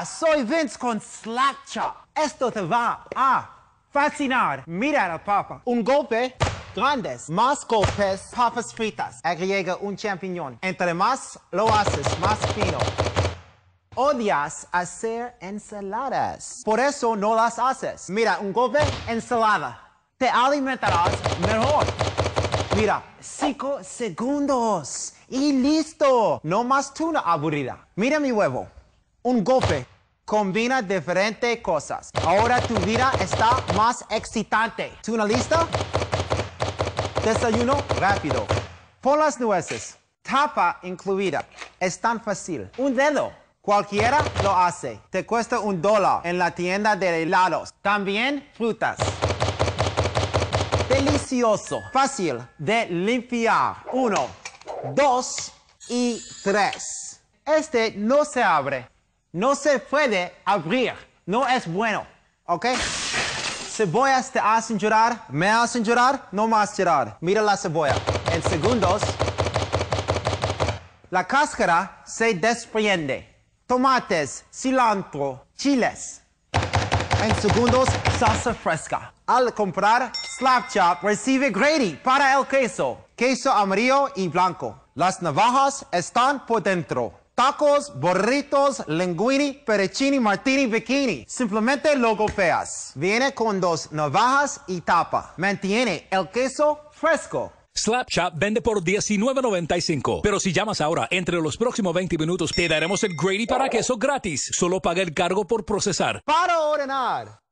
soy Vince con Chop. Esto te va a fascinar. Mira la papa. Un golpe, grandes, más golpes, papas fritas. Agrega un champiñón. Entre más lo haces, más fino. Odias hacer ensaladas. Por eso no las haces. Mira, un golpe, ensalada. Te alimentarás mejor. Mira, cinco segundos y listo. No más tuna aburrida. Mira mi huevo. Un golpe combina diferentes cosas. Ahora tu vida está más excitante. ¿Tú una lista? Desayuno rápido. Pon las nueces, tapa incluida. Es tan fácil. Un dedo. Cualquiera lo hace. Te cuesta un dólar en la tienda de helados. También frutas. Delicioso. Fácil de limpiar. Uno, dos y tres. Este no se abre. No se puede abrir, no es bueno, ¿ok? Cebollas te hacen llorar, me hacen llorar, no más llorar. Mira la cebolla. En segundos, la cáscara se desprende. Tomates, cilantro, chiles. En segundos, salsa fresca. Al comprar Slap Chop, recibe Grady para el queso, queso amarillo y blanco. Las navajas están por dentro. Tacos, borritos, linguini, perecini, martini, bikini. Simplemente feas. Viene con dos navajas y tapa. Mantiene el queso fresco. Slap vende por $19.95. Pero si llamas ahora, entre los próximos 20 minutos, te daremos el Grady para queso gratis. Solo paga el cargo por procesar. Para ordenar.